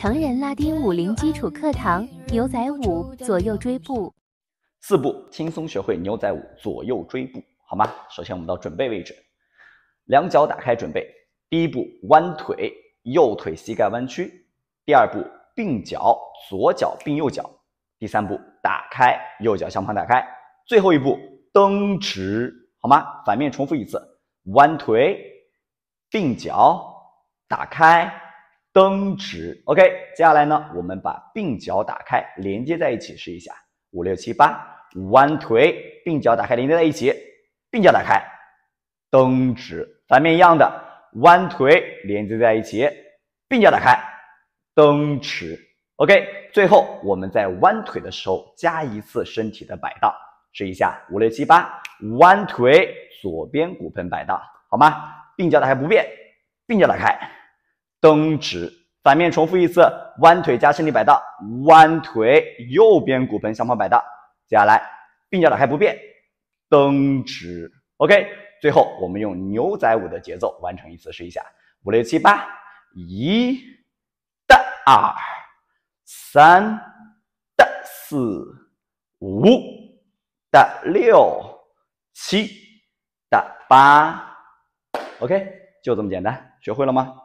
成人拉丁舞零基础课堂，牛仔舞左右追步四步，轻松学会牛仔舞左右追步，好吗？首先我们到准备位置，两脚打开准备。第一步弯腿，右腿膝盖弯曲；第二步并脚，左脚并右脚；第三步打开，右脚向旁打开；最后一步蹬直，好吗？反面重复一次，弯腿并脚打开。蹬直，OK。接下来呢，我们把并脚打开，连接在一起，试一下。五六七八，弯腿，并脚打开，连接在一起。并脚打开，蹬直。反面一样的，弯腿，连接在一起。并脚打开，蹬直。OK。最后我们在弯腿的时候加一次身体的摆荡，试一下。五六七八，弯腿，左边骨盆摆荡，好吗？并脚打开不变，并脚打开。蹬直，反面重复一次。弯腿加身体摆荡，弯腿右边骨盆向旁摆荡。接下来，并脚打开不变，蹬直。OK，最后我们用牛仔舞的节奏完成一次，试一下。五六七八，一的二，三的四，五的六，七的八。OK，就这么简单，学会了吗？